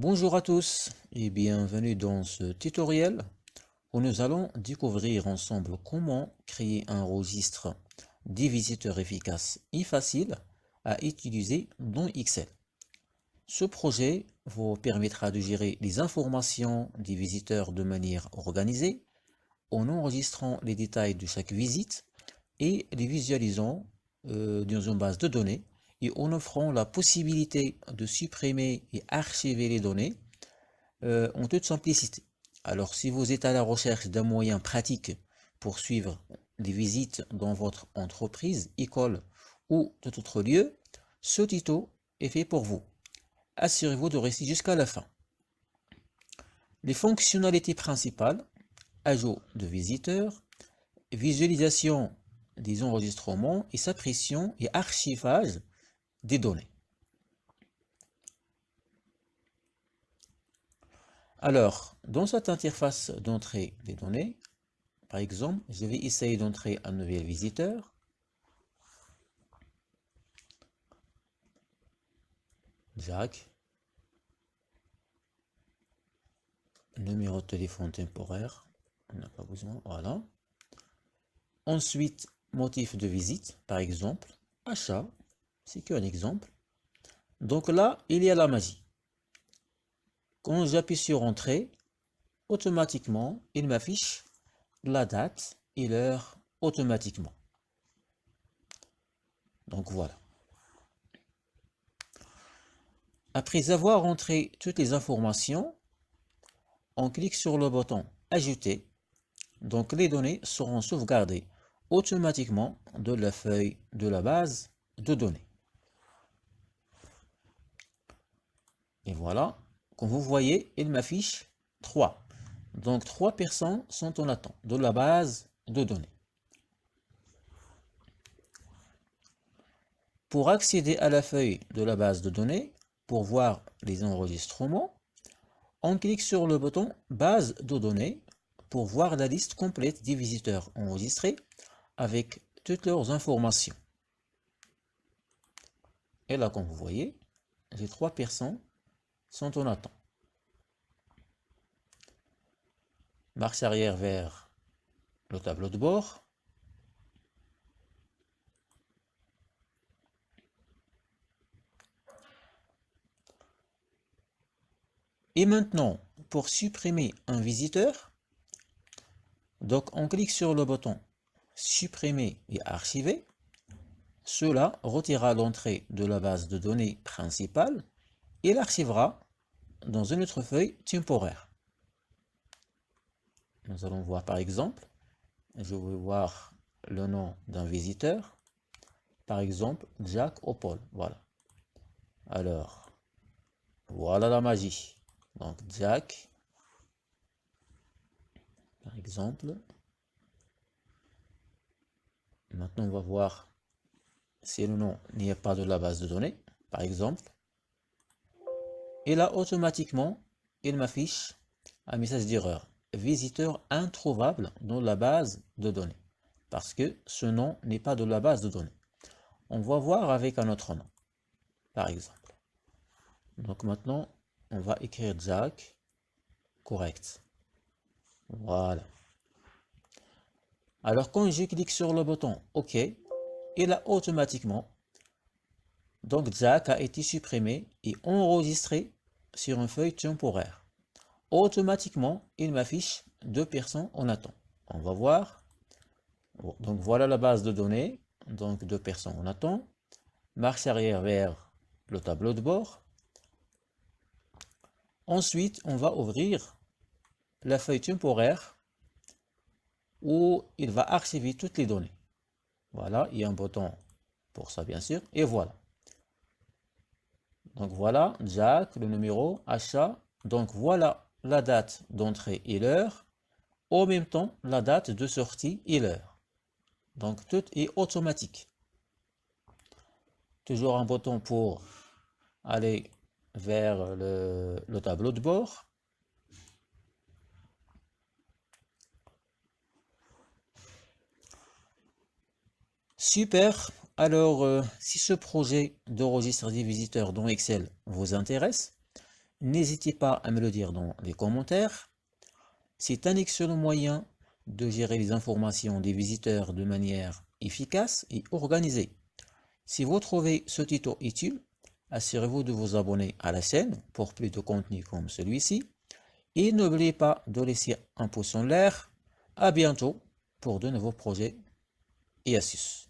Bonjour à tous et bienvenue dans ce tutoriel où nous allons découvrir ensemble comment créer un registre des visiteurs efficace et facile à utiliser dans Excel. Ce projet vous permettra de gérer les informations des visiteurs de manière organisée en enregistrant les détails de chaque visite et les visualisant euh, dans une base de données et en offrant la possibilité de supprimer et archiver les données euh, en toute simplicité. Alors si vous êtes à la recherche d'un moyen pratique pour suivre des visites dans votre entreprise, école ou tout autre lieu, ce tuto est fait pour vous. Assurez-vous de rester jusqu'à la fin. Les fonctionnalités principales, ajout de visiteurs, visualisation des enregistrements et suppression et archivage des données. Alors, dans cette interface d'entrée des données, par exemple, je vais essayer d'entrer un nouvel visiteur. Jacques. Numéro de téléphone temporaire. On n'a pas besoin. Voilà. Ensuite, motif de visite, par exemple, achat, c'est qu'un exemple. Donc là, il y a la magie. Quand j'appuie sur Entrée, automatiquement, il m'affiche la date et l'heure automatiquement. Donc voilà. Après avoir entré toutes les informations, on clique sur le bouton Ajouter. Donc les données seront sauvegardées automatiquement de la feuille de la base de données. Et voilà, comme vous voyez, il m'affiche 3. Donc 3 personnes sont en attente de la base de données. Pour accéder à la feuille de la base de données, pour voir les enregistrements, on clique sur le bouton « Base de données » pour voir la liste complète des visiteurs enregistrés avec toutes leurs informations. Et là, comme vous voyez, j'ai trois personnes sont en attente. Marche arrière vers le tableau de bord. Et maintenant, pour supprimer un visiteur, donc on clique sur le bouton supprimer et archiver. Cela retirera l'entrée de la base de données principale il l'archivera dans une autre feuille temporaire. Nous allons voir par exemple, je vais voir le nom d'un visiteur, par exemple Jack O'Paul, voilà. Alors, voilà la magie. Donc Jack, par exemple. Maintenant, on va voir si le nom n'y a pas de la base de données, par exemple. Et là, automatiquement, il m'affiche un message d'erreur. Visiteur introuvable dans la base de données. Parce que ce nom n'est pas de la base de données. On va voir avec un autre nom, par exemple. Donc maintenant, on va écrire Jack. Correct. Voilà. Alors quand je clique sur le bouton OK, il a automatiquement, donc Jack a été supprimé et enregistré sur un feuille temporaire. Automatiquement, il m'affiche deux personnes en attente. On va voir. Donc voilà la base de données. Donc deux personnes en attente. Marche arrière vers le tableau de bord. Ensuite, on va ouvrir la feuille temporaire où il va archiver toutes les données. Voilà, il y a un bouton pour ça bien sûr. Et voilà. Donc voilà, Jack, le numéro, achat. Donc voilà la date d'entrée et l'heure. Au même temps, la date de sortie et l'heure. Donc tout est automatique. Toujours un bouton pour aller vers le tableau de bord. Super alors, euh, si ce projet de registre des visiteurs dans Excel vous intéresse, n'hésitez pas à me le dire dans les commentaires. C'est un excellent moyen de gérer les informations des visiteurs de manière efficace et organisée. Si vous trouvez ce tuto utile, assurez-vous de vous abonner à la chaîne pour plus de contenu comme celui-ci. Et n'oubliez pas de laisser un pouce en l'air. À bientôt pour de nouveaux projets et astuces.